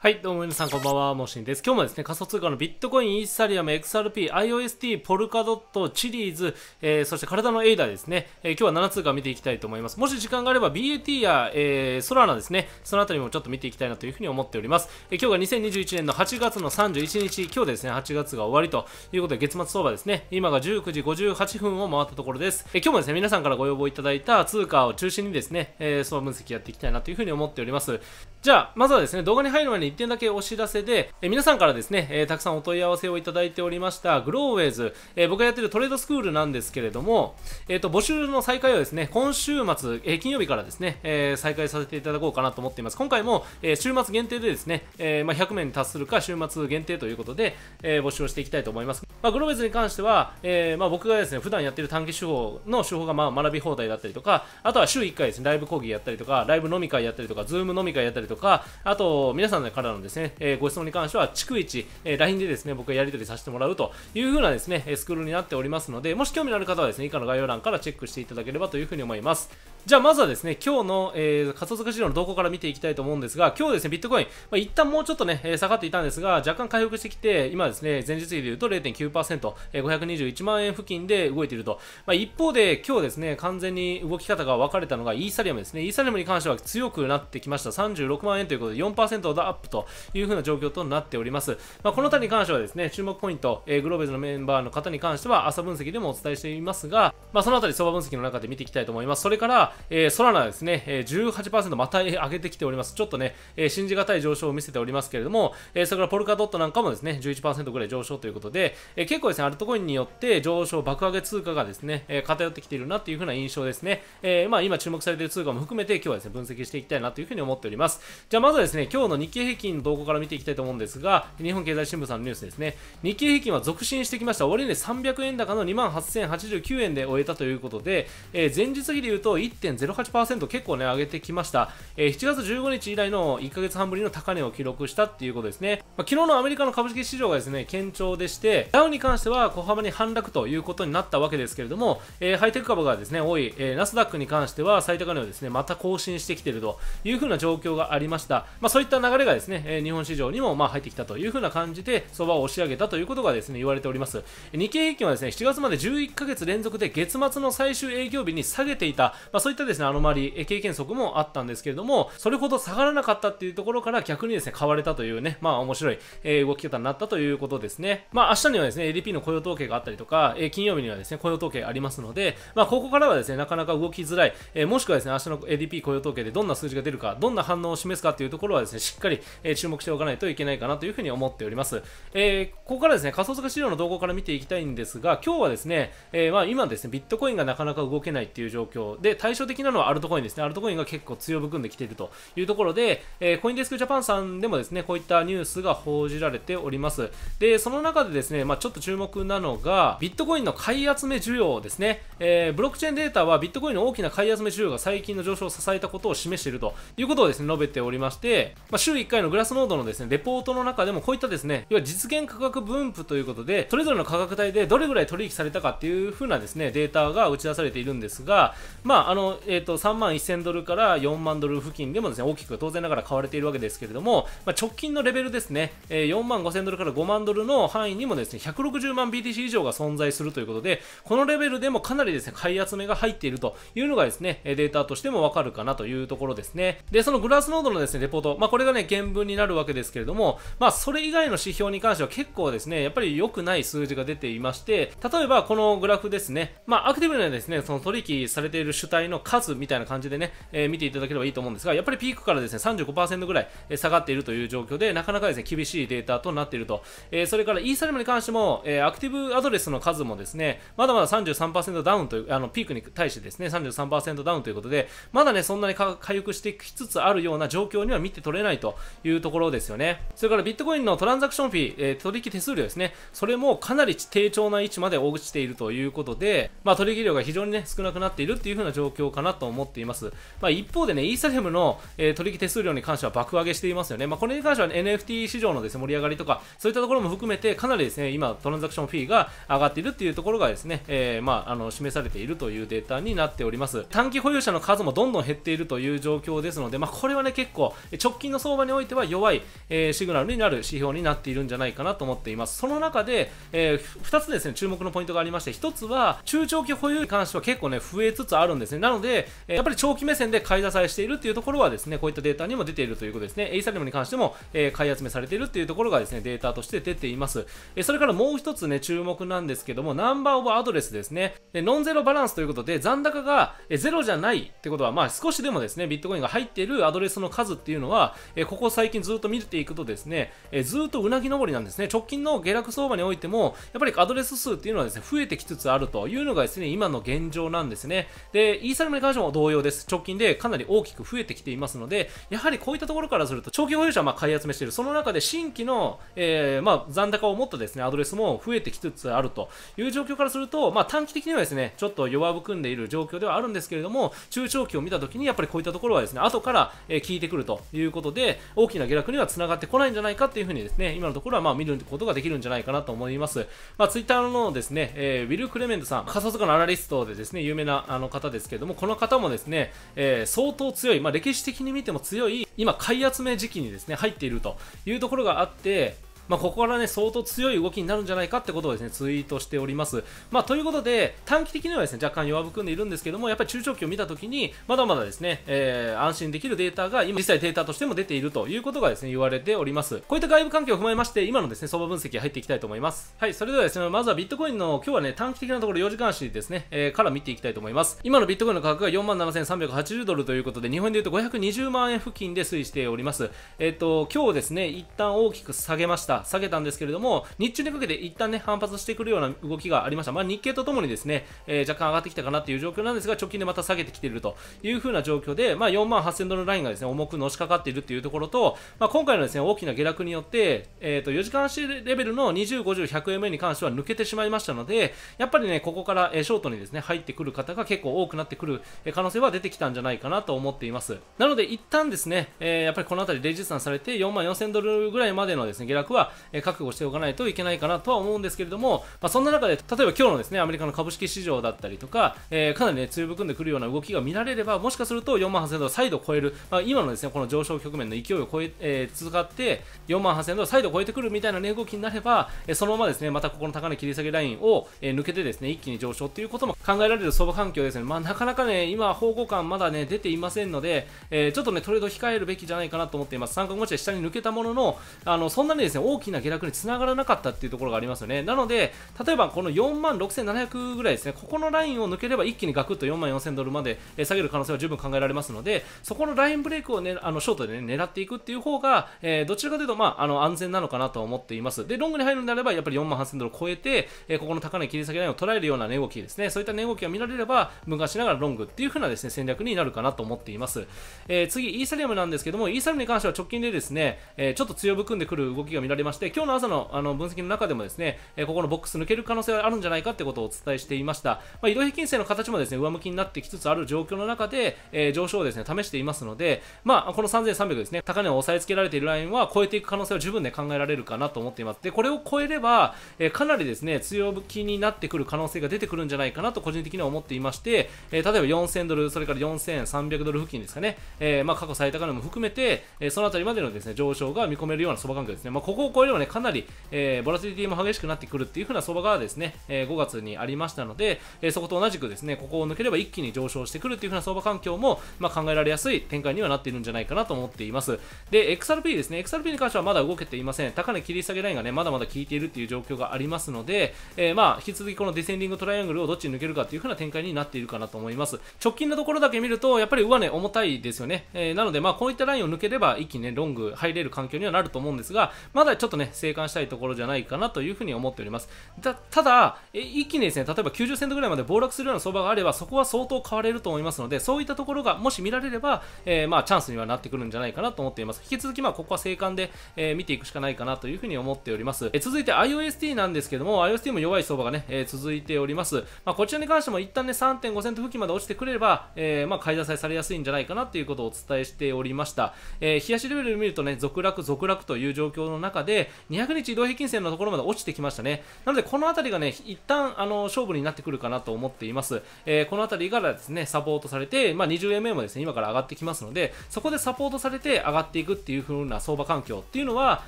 はい、どうも皆さんこんばんは、もしんです。今日もですね、仮想通貨のビットコイン、イーサリアム、XRP、IOST、ポルカドット、チリーズ、えー、そして体のエイダーですね、えー、今日は7通貨見ていきたいと思います。もし時間があれば BAT や、えー、ソラナですね、そのあたりもちょっと見ていきたいなというふうに思っております。えー、今日が2021年の8月の31日、今日ですね、8月が終わりということで、月末相場ですね、今が19時58分を回ったところです。えー、今日もですね、皆さんからご要望いただいた通貨を中心にですね、えー、相場分析やっていきたいなというふうに思っております。じゃあ、まずはですね、動画に入る前に1点だけお知らせで、え皆さんからですね、えたくさんお問い合わせをいただいておりました、グローウェイズ、え僕がやってるトレードスクールなんですけれども、えっ、と、募集の再開をですね、今週末、え金曜日からですね、え再開させていただこうかなと思っています。今回も、え週末限定でですね、えま100名に達するか週末限定ということで、え募集をしていきたいと思います。まあ、グローベズに関しては、えーまあ、僕がですね普段やってる短期手法の手法がまあ学び放題だったりとかあとは週1回ですねライブ講義やったりとかライブ飲み会やったりとかズーム飲み会やったりとかあと皆さんからのですね、えー、ご質問に関しては逐一、えー、LINE でですね僕がやり取りさせてもらうというふうなですねスクールになっておりますのでもし興味のある方はですね以下の概要欄からチェックしていただければというふうに思いますじゃあまずはですね今日の、えー、仮想通貨市場の動向から見ていきたいと思うんですが今日ですねビットコイン、まあ、一旦もうちょっとね下がっていたんですが若干回復してきて今ですね前日比でいうと0.9 9%、えー、521万円付近で動いていると、まあ、一方で今日ですね完全に動き方が分かれたのがイーサリアムですねイーサリアムに関しては強くなってきました36万円ということで4%アップというふな状況となっております、まあ、この他に関してはですね注目ポイント、えグローベズのメンバーの方に関しては朝分析でもお伝えしていますが、まあ、その辺り相場分析の中で見ていきたいと思いますそれから、えソラナですね、え18%また上げてきておりますちょっとね、え信じがたい上昇を見せておりますけれども、えそれからポルカドットなんかもですね11%ぐらい上昇ということで、え結構ですね、アルトコインによって上昇、爆上げ通貨がですね、え偏ってきているなというふうな印象ですね。えー、まあ、今注目されている通貨も含めて今日はですね、分析していきたいなというふうに思っております。じゃあまずはですね、今日の日経平均の動向から見ていきたいと思うんですが、日本経済新聞さんのニュースですね、日経平均は続伸してきました。終値300円高の28,089円で終えたということで、えー、前日比でいうと1.08%結構ね、上げてきました。えー、7月15日以来の1ヶ月半ぶりの高値を記録したっていうことですね。まあ、昨日のアメリカの株式市場がですね、堅調でして、ダウウに関しては小幅に反落ということになったわけですけれども、えー、ハイテク株がですね多い、えー、ナスダックに関しては最高値をですねまた更新してきているというふうな状況がありました、まあ、そういった流れがですね、えー、日本市場にもまあ入ってきたというふうな感じで相場を押し上げたということがですね言われております日経平均はですね7月まで11ヶ月連続で月末の最終営業日に下げていた、まあ、そういったですねアノマリ経験則もあったんですけれどもそれほど下がらなかったっていうところから逆にですね買われたというねまあ面白い動き方になったということですねまあ明日にはですねですね、ADP の雇用統計があったりとか、え金曜日にはですね、雇用統計ありますので、まあ、ここからはですね、なかなか動きづらい、えもしくはですね、明日の ADP 雇用統計でどんな数字が出るか、どんな反応を示すかというところはですね、しっかり、え注目しておかないといけないかなというふうに思っております。えここからですね、仮想通貨市場の動向から見ていきたいんですが、今日はですね、えまあ、今ですね、ビットコインがなかなか動けないっていう状況で、対照的なのはアルトコインですね、アルトコインが結構強含んできているというところで、えコインデスクジャパンさんでもですね、こういったニュースが報じられております。で、その中でですね、まあ、ちょょっと注目なのが、ビットコインの買い集め需要ですね。えー、ブロックチェーンデータはビットコインの大きな買い集め需要が最近の上昇を支えたことを示しているということをですね、述べておりまして、まあ、週1回のグラスノードのですね、レポートの中でもこういったですね、要は実現価格分布ということで、それぞれの価格帯でどれぐらい取引されたかっていう風なですね、データが打ち出されているんですが、まあ、あの、えっ、ー、と、3万1000ドルから4万ドル付近でもですね、大きく当然ながら買われているわけですけれども、まあ、直近のレベルですね、えー、4万5000ドルから5万ドルの範囲にもですね、160万 BTC 以上が存在するということで、このレベルでもかなりですね、買い集めが入っているというのがですね、データとしてもわかるかなというところですね。で、そのグラスノードのですね、レポート、まあこれがね、原文になるわけですけれども、まあそれ以外の指標に関しては結構ですね、やっぱり良くない数字が出ていまして、例えばこのグラフですね、まあアクティブなですね、その取引されている主体の数みたいな感じでね、えー、見ていただければいいと思うんですが、やっぱりピークからですね、35%ぐらい下がっているという状況で、なかなかですね、厳しいデータとなっていると。えー、それからイーサリアムに関しても、えー、アクティブアドレスの数もですね、まだまだ33%ダウンという、あのピークに対してですね、33%ダウンということで、まだね、そんなに回復してきつつあるような状況には見て取れないというところですよね。それからビットコインのトランザクションフィー、えー、取引手数料ですね、それもかなり低調な位置まで落ちているということで、まあ、取引量が非常にね、少なくなっているっていう風な状況かなと思っています。まあ、一方でね、イーサリアムの、えー、取引手数料に関しては爆上げしていますよね。まあ、これに関しては、ね、NFT 市場のですね、盛り上がりとか、そういったところも含めて、かなりですね、今、トランザクションフィーが上がっているっていうところがですね、えー、まあ、あの示されているというデータになっております短期保有者の数もどんどん減っているという状況ですので、まあ、これはね結構直近の相場においては弱い、えー、シグナルになる指標になっているんじゃないかなと思っていますその中で、えー、2つですね注目のポイントがありまして1つは中長期保有に関しては結構ね増えつつあるんですねなので、えやっぱり長期目線で買い支えしているっていうところはですねこういったデータにも出ているということですねエイサリムに関しても、え買い集めされているっていうところがですねデータとして出ています、えそれからもう一つね、注目なんですけども、ナンバーオブアドレスですね。で、ノンゼロバランスということで、残高がゼロじゃないってことは、まあ少しでもですね、ビットコインが入っているアドレスの数っていうのは、えここ最近ずっと見ていくとですね、えずっとうなぎ登りなんですね。直近の下落相場においても、やっぱりアドレス数っていうのはですね、増えてきつつあるというのがですね、今の現状なんですね。で、イーサリアムに関しても同様です。直近でかなり大きく増えてきていますので、やはりこういったところからすると、長期保有者はま買い集めしている。その中で新規の、えー、まあ、残高を持ったですね、アドレススも増えてきつつあるという状況からすると、まあ、短期的にはですねちょっと弱含んでいる状況ではあるんですけれども中長期を見たときにやっぱりこういったところはですね後から効いてくるということで大きな下落にはつながってこないんじゃないかというふうにですね今のところはまあ見ることができるんじゃないかなと思います、まあ、ツイッターのですね、えー、ウィル・クレメントさん仮想通貨のアナリストでですね有名なあの方ですけれどもこの方もですね、えー、相当強い、まあ、歴史的に見ても強い今買い集め時期にですね入っているというところがあってまあ、ここからね相当強い動きになるんじゃないかってことをですねツイートしております。まあ、ということで短期的にはですね若干弱含んでいるんですけどもやっぱり中長期を見たときにまだまだですね、えー、安心できるデータが今実際データとしても出ているということがですね言われております。こういった外部環境を踏まえまして今のですね相場分析入っていきたいと思います。はいそれではですねまずはビットコインの今日はね短期的なところ4時間足ですね、えー、から見ていきたいと思います。今のビットコインの価格が4万7380ドルということで日本でいうと520万円付近で推移しております。えっ、ー、と今日ですね一旦大きく下げました。下げたんですけれども、日中にかけて一旦ね、反発してくるような動きがありました。まあ、日経とともにですね、えー、若干上がってきたかなという状況なんですが、直近でまた下げてきているというふうな状況で、まあ、4万8000ドルラインがですね、重くのしかかっているっていうところと、まあ、今回のですね、大きな下落によって、えっ、ー、と、4時間足レベルの20、50、100MA に関しては抜けてしまいましたので、やっぱりね、ここから、えショートにですね、入ってくる方が結構多くなってくる可能性は出てきたんじゃないかなと思っています。なので、一旦ですね、えー、やっぱりこの辺りレジスタンされて、4万4000ドルぐらいまでのですね、下落はは、え覚悟しておかないといけないかなとは思うんですけれども、まあ、そんな中で、例えば今日のですね、アメリカの株式市場だったりとか、えかなりね、強含んでくるような動きが見られれば、もしかすると4万8000ドル再度超える、まあ、今のですね、この上昇局面の勢いを超え、えー、続かって、4万8000ドル再度超えてくるみたいな値動きになれば、えそのままですね、またここの高値切り下げラインを、え抜けてですね、一気に上昇っていうことも考えられる相場環境ですね。まあ、なかなかね、今、方向感まだね、出ていませんので、えー、ちょっとね、トレード控えるべきじゃないかなと思っています。参考持ちで下に抜けたものの、あの、そんなにですね、大きな下落につながらなかったっていうところがありますよねなので例えばこの4万6700ぐらいですねここのラインを抜ければ一気にガクッと4万4000ドルまで下げる可能性は十分考えられますのでそこのラインブレイクを、ね、あのショートで、ね、狙っていくっていう方が、えー、どちらかというと、まあ、あの安全なのかなと思っていますでロングに入るんであればやっぱり4万8000ドルを超えて、えー、ここの高値切り下げラインを捉えるような値動きですねそういった値動きが見られれば分解しながらロングっていう風なですね戦略になるかなと思っています、えー、次イーサリアムなんですけどもイーサリアムに関しては直近でですね、えちょっと強含んでくる動きが見られれまして今日の朝のあの分析の中でもですね、えここのボックス抜ける可能性はあるんじゃないかってことをお伝えしていました、まあ、移動平均線の形もですね上向きになってきつつある状況の中で、え上昇をですね試していますので、まあ、この3300ですね高値を抑えつけられているラインは超えていく可能性は十分で、ね、考えられるかなと思っていますでこれを超えれば、えかなりですね強気になってくる可能性が出てくるんじゃないかなと個人的には思っていまして、え例えば4000ドルそれから4300ドル付近ですかね、えまあ、過去最高値も含めて、えそのあたりまでのですね上昇が見込めるような相場環境ですね、まあ、ここを超えればね、かなり、えー、ボラティリティも激しくなってくるっていう風な相場がですね、えー、5月にありましたので、えー、そこと同じくですね、ここを抜ければ一気に上昇してくるっていう風な相場環境も、まあ、考えられやすい展開にはなっているんじゃないかなと思っています。で、XRP ですね、XRP に関してはまだ動けていません。高値切り下げラインがね、まだまだ効いているっていう状況がありますので、えー、まあ、引き続きこのディセンディングトライアングルをどっちに抜けるかっていう風な展開になっているかなと思います。直近のところだけ見ると、やっぱり上値、ね、重たいですよね。えー、なので、まあ、こういったラインを抜ければ、一気にね、ロング入れる環境にはなると思うんですが、まだちょっとね、生還したいところじゃないかなというふうに思っております。だただ、一気にですね、例えば90セントぐらいまで暴落するような相場があれば、そこは相当買われると思いますので、そういったところがもし見られれば、えー、まあ、チャンスにはなってくるんじゃないかなと思っています。引き続き、まあ、ここは静観で、えー、見ていくしかないかなというふうに思っております。えー、続いて IOST なんですけども、IOST も弱い相場がね、え続いております。まあ、こちらに関しても一旦ね、3.5セント付近まで落ちてくれれば、えまあ、買い支えされやすいんじゃないかなということをお伝えしておりました。えー、冷やしレベル見るとね、続落、続落という状況の中で、で、200日移動平均線のところまで落ちてきましたね。なので、この辺りがね、一旦、あの、勝負になってくるかなと思っています。えー、この辺りからですね、サポートされて、まあ、20MA もですね、今から上がってきますので、そこでサポートされて上がっていくっていう風な相場環境っていうのは、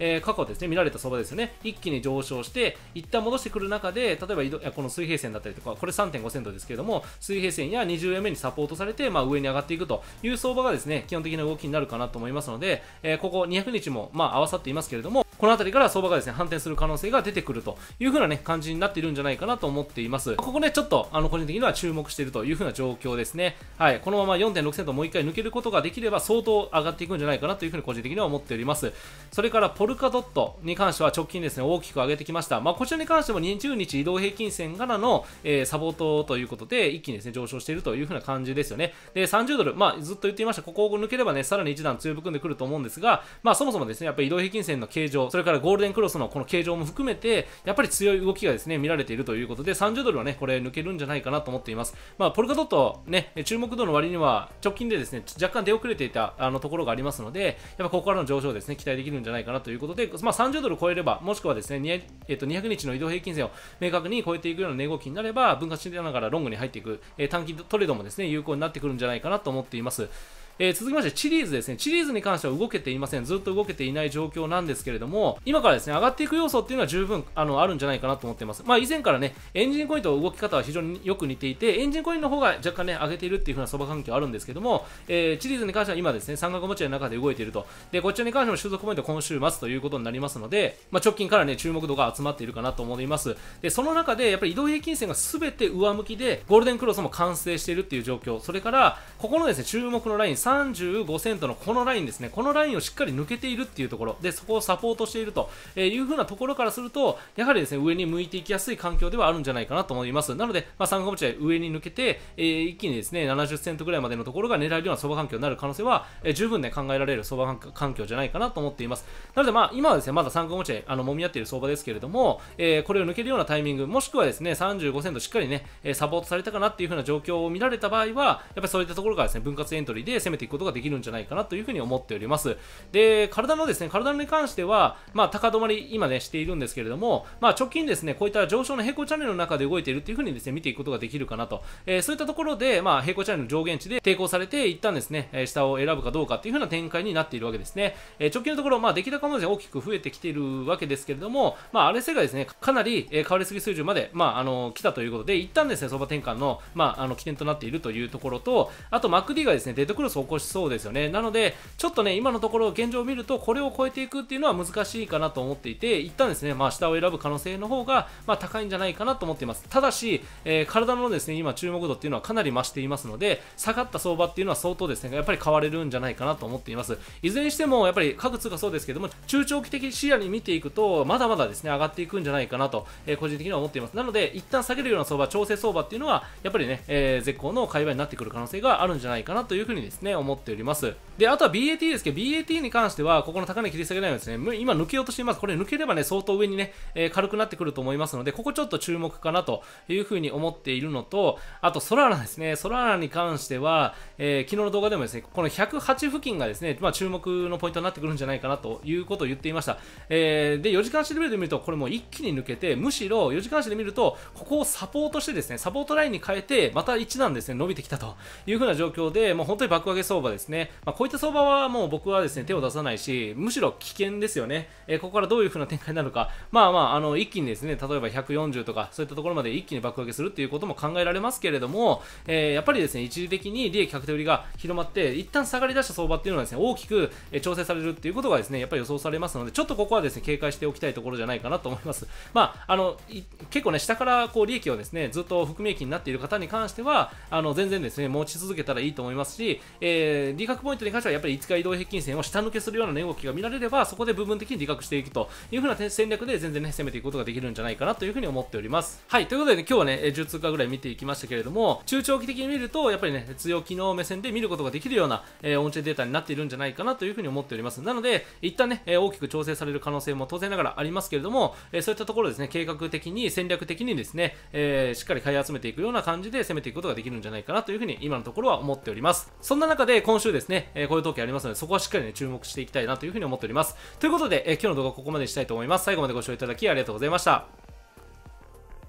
えー、過去ですね、見られた相場ですよね。一気に上昇して、一旦戻してくる中で、例えば、この水平線だったりとか、これ3.5セントですけれども、水平線や 20MA にサポートされて、まあ、上に上がっていくという相場がですね、基本的な動きになるかなと思いますので、えー、ここ200日も、まあ、合わさっていますけれども、この辺りから相場がですね、反転する可能性が出てくるという風なね、感じになっているんじゃないかなと思っています。ここね、ちょっと、あの、個人的には注目しているという風な状況ですね。はい。このまま4.6セントもう一回抜けることができれば相当上がっていくんじゃないかなという風に個人的には思っております。それから、ポルカドットに関しては直近ですね、大きく上げてきました。まあ、こちらに関しても20日移動平均線からの、えー、サポートということで、一気にですね、上昇しているという風な感じですよね。で、30ドル、まあ、ずっと言っていました、ここを抜ければね、さらに1段強含んでくると思うんですが、まあ、そもそもですね、やっぱり移動平均線の形状それからゴールデンクロスのこの形状も含めて、やっぱり強い動きがですね、見られているということで、30ドルはね、これ抜けるんじゃないかなと思っています。まあ、ポルカドット、ね、注目度の割には、直近でですね、若干出遅れていたあのところがありますので、やっぱここからの上昇ですね、期待できるんじゃないかなということで、まあ、30ドル超えれば、もしくはですね、えっと、200日の移動平均線を明確に超えていくような値動きになれば、分割しながらロングに入っていく、えー、短期トレードもですね、有効になってくるんじゃないかなと思っています。えー、続きまして、チリーズですね。チリーズに関しては動けていません。ずっと動けていない状況なんですけれども、今からですね、上がっていく要素っていうのは十分、あの、あるんじゃないかなと思っています。まあ、以前からね、エンジンコインと動き方は非常によく似ていて、エンジンコインの方が若干ね、上げているっていう風な相場環境あるんですけども、えー、チリーズに関しては今ですね、三角持ちの中で動いていると。で、こちらに関しても収束ポイント今週末ということになりますので、まあ、直近からね、注目度が集まっているかなと思います。で、その中で、やっぱり移動平均線が全て上向きで、ゴールデンクロスも完成しているっていう状況、それから、ここのですね、注目のライン35セントのこのラインですね、このラインをしっかり抜けているっていうところ、で、そこをサポートしているというふうなところからすると、やはりですね、上に向いていきやすい環境ではあるんじゃないかなと思います。なので、まあ、参加持ち合い上に抜けて、えー、一気にですね、70セントぐらいまでのところが狙えるような相場環境になる可能性は、えー、十分ね、考えられる相場環境じゃないかなと思っています。なので、まあ、今はですね、まだ参5持ち合い、あの、揉み合っている相場ですけれども、えー、これを抜けるようなタイミング、もしくはですね、35セントしっかりね、サポートされたかなっていうふうな状況を見られた場合は、やっぱりそういったところからですね、分割エントリーで攻めめていくことができるんじゃないかなというふうに思っております。で、体のですね、体に関しては、まあ、高止まり、今ね、しているんですけれども、まあ、直近ですね、こういった上昇の平行チャンネルの中で動いているっていうふうにですね、見ていくことができるかなと。えー、そういったところで、まあ、平行チャンネルの上限値で抵抗されて、一旦ですね、下を選ぶかどうかっていうふうな展開になっているわけですね。えー、直近のところ、まあ、出来高も大きく増えてきているわけですけれども、まあ、RSI がですね、かなり、えー、変わりすぎ水準まで、まあ、あの、来たということで、一旦ですね、相場転換の、まあ、あの、起点となっているというところと、あと、MacD がですね、デッドクロスを起こしそうですよね。なので、ちょっとね、今のところ現状を見ると、これを超えていくっていうのは難しいかなと思っていて、一旦ですね、まあ、下を選ぶ可能性の方が、まあ、高いんじゃないかなと思っています。ただし、えー、体のですね、今、注目度っていうのはかなり増していますので、下がった相場っていうのは相当ですね、やっぱり買われるんじゃないかなと思っています。いずれにしても、やっぱり各通貨そうですけども、中長期的視野に見ていくと、まだまだですね、上がっていくんじゃないかなと、えー、個人的には思っています。なので、一旦下げるような相場、調整相場っていうのは、やっぱりね、えー、絶好の界隈になってくる可能性があるんじゃないかなというふうにですね、思っておりますであとは BAT ですけど BAT に関してはここの高値切り下げラインはですね今抜けようとしていますこれ抜ければね相当上にね、えー、軽くなってくると思いますのでここちょっと注目かなというふうに思っているのとあとソラーナですねソラーナに関しては、えー、昨日の動画でもですねこの108付近がですね、まあ、注目のポイントになってくるんじゃないかなということを言っていました、えー、で4時間足レベルで見るとこれも一気に抜けてむしろ4時間足で見るとここをサポートしてですねサポートラインに変えてまた1段ですね伸びてきたというふうな状況でもう本当に爆上げ相場ですね、まあ、こういった相場はもう僕はですね手を出さないし、むしろ危険ですよね、えー、ここからどういう風な展開になるか、まあまあ、あの一気にですね例えば140とかそういったところまで一気に爆上げするということも考えられますけれども、えー、やっぱりですね一時的に利益確定売りが広まって、一旦下がりだした相場っていうのはですね大きく調整されるっていうことがですねやっぱり予想されますので、ちょっとここはですね警戒しておきたいところじゃないかなと思います。まあ、あの結構ね下からこう利益をですねずっと含み益になっている方に関しては、あの全然ですね持ち続けたらいいと思いますし、えー、利確ポイントに関してはやっぱり5日移動平均線を下抜けするような値動きが見られればそこで部分的に利確していくというふうな戦略で全然ね攻めていくことができるんじゃないかなというふうに思っておりますはいということでね今日はね10通貨ぐらい見ていきましたけれども中長期的に見るとやっぱりね強気の目線で見ることができるような、えー、音声データになっているんじゃないかなというふうに思っておりますなので一旦ね、え大きく調整される可能性も当然ながらありますけれども、えそういったところですね計画的に戦略的にですね、えー、しっかり買い集めていくような感じで攻めていくことができるんじゃないかなというふうに今のところは思っておりますそんな中で今週ですね、えー、こういう時ありますので、そこはしっかりね、注目していきたいなというふうに思っております。ということで、え今日の動画はここまでにしたいと思います。最後までご視聴いただきありがとうございました。